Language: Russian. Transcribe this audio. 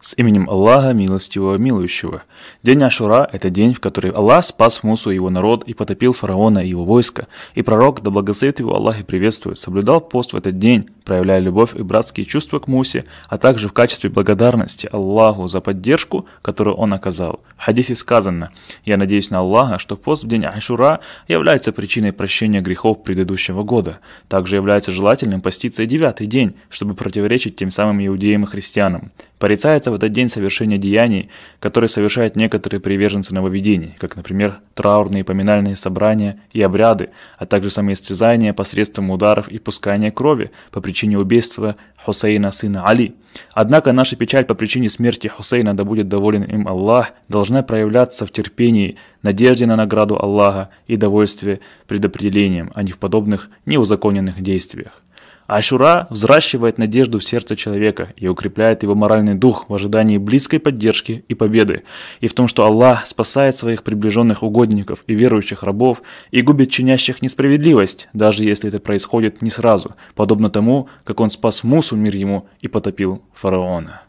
С именем Аллаха, милостивого, милующего. День Ашура – это день, в который Аллах спас Мусу и его народ и потопил фараона и его войско. И пророк, да благословит его Аллах и приветствует, соблюдал пост в этот день, проявляя любовь и братские чувства к Мусе, а также в качестве благодарности Аллаху за поддержку, которую он оказал. В хадисе сказано «Я надеюсь на Аллаха, что пост в день Ашура является причиной прощения грехов предыдущего года. Также является желательным поститься и девятый день, чтобы противоречить тем самым иудеям и христианам. Порицается в этот день совершение деяний, которые совершают некоторые приверженцы нововведений, как, например, траурные поминальные собрания и обряды, а также самоистязания посредством ударов и пускания крови по причине убийства Хусейна сына Али. Однако наша печаль по причине смерти Хусейна, да будет доволен им Аллах, должна проявляться в терпении, надежде на награду Аллаха и довольстве предопределением, а не в подобных неузаконенных действиях. А Ашура взращивает надежду в сердце человека и укрепляет его моральный дух в ожидании близкой поддержки и победы, и в том, что Аллах спасает своих приближенных угодников и верующих рабов и губит чинящих несправедливость, даже если это происходит не сразу, подобно тому, как он спас Мусу, мир ему, и потопил фараона.